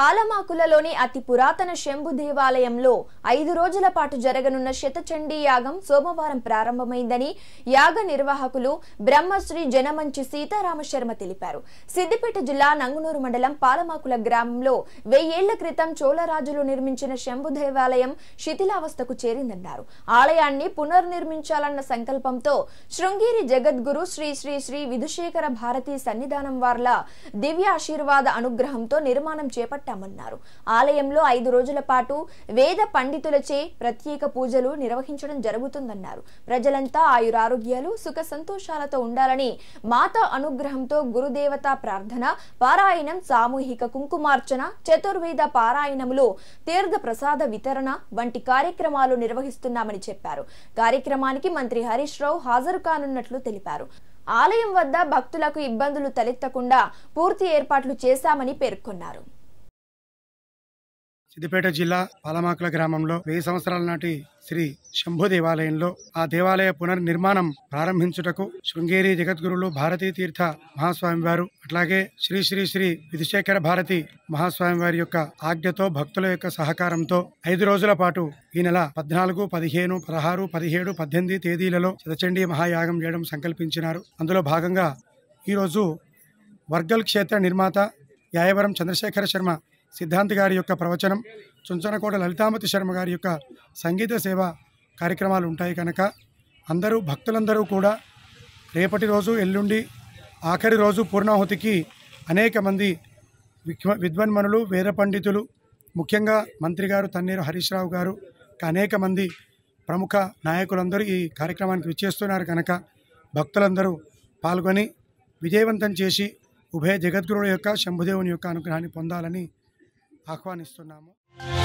పాలమాకులలోని అతి పురాతన శంభు దేవాలయంలో ఐదు రోజుల పాటు జరగనున్న శతచండీ యాగం సోమవారం ప్రారంభమైందని యాగ నిర్వాహకులు బ్రహ్మశ్రీ జనమంచి సీతారామశర్మ తెలిపారు సిద్దిపేట జిల్లా నంగునూరు మండలం పాలమాకుల గ్రామంలో వెయ్యేళ్ల క్రితం చోళరాజులు నిర్మించిన శంభు దేవాలయం శిథిలావస్థకు చేరిందన్నారు ఆలయాన్ని పునర్నిర్మించాలన్న సంకల్పంతో శృంగేరి జగద్గురు శ్రీ శ్రీ శ్రీ విధుశేఖర భారతీ సన్నిధానం వార్ల దివ్య ఆశీర్వాద అనుగ్రహంతో నిర్మాణం చేపట్టారు చేపట్టామన్నారు ఆలయంలో ఐదు రోజుల పాటు వేద పండితులచే ప్రత్యేక పూజలు నిర్వహించడం జరుగుతుందన్నారు ప్రజలంతా ఆయురారోగ్యాలు సుఖ సంతోషాలతో ఉండాలని మాత అనుగ్రహంతో గురుదేవత ప్రార్థన పారాయణం సామూహిక కుంకుమార్చన చతుర్వేద పారాయణములు తీర్థ ప్రసాద వితరణ వంటి కార్యక్రమాలు నిర్వహిస్తున్నామని చెప్పారు కార్యక్రమానికి మంత్రి హరీష్ రావు హాజరు కానున్నట్లు తెలిపారు ఆలయం వద్ద భక్తులకు ఇబ్బందులు తలెత్తకుండా పూర్తి ఏర్పాట్లు చేశామని పేర్కొన్నారు సిద్దిపేట జిల్లా పాలమాకుల గ్రామంలో వెయ్యి సంవత్సరాల నాటి శ్రీ శంభు దేవాలయంలో ఆ దేవాలయ పునర్నిర్మాణం ప్రారంభించుటకు శృంగేరి జగద్గురులు భారతీ తీర్థ మహాస్వామి వారు అట్లాగే శ్రీ శ్రీ శ్రీ విధుశేఖర భారతి మహాస్వామి వారి యొక్క ఆజ్ఞతో భక్తుల యొక్క సహకారంతో ఐదు రోజుల పాటు ఈ నెల పద్నాలుగు పదిహేను పదహారు పదిహేడు పద్దెనిమిది తేదీలలో చదచండీ మహాయాగం చేయడం సంకల్పించినారు అందులో భాగంగా ఈరోజు వర్గల్ క్షేత్ర నిర్మాత యాయవరం చంద్రశేఖర శర్మ సిద్ధాంతి గారి యొక్క ప్రవచనం చుంచనకోట లలితామతి శర్మ గారి యొక్క సంగీత సేవ కార్యక్రమాలు ఉంటాయి కనుక అందరూ భక్తులందరూ కూడా రేపటి రోజు ఎల్లుండి ఆఖరి రోజు పూర్ణాహుతికి అనేక మంది విద్వన్మనులు వేద పండితులు ముఖ్యంగా మంత్రి గారు తన్నీరు హరీష్ రావు గారు అనేక మంది ప్రముఖ నాయకులందరూ ఈ కార్యక్రమానికి విచ్చేస్తున్నారు కనుక భక్తులందరూ పాల్గొని విజయవంతం చేసి ఉభయ జగద్గురువుల యొక్క శంభుదేవుని యొక్క అనుగ్రహాన్ని పొందాలని ఆహ్వానిస్తున్నాము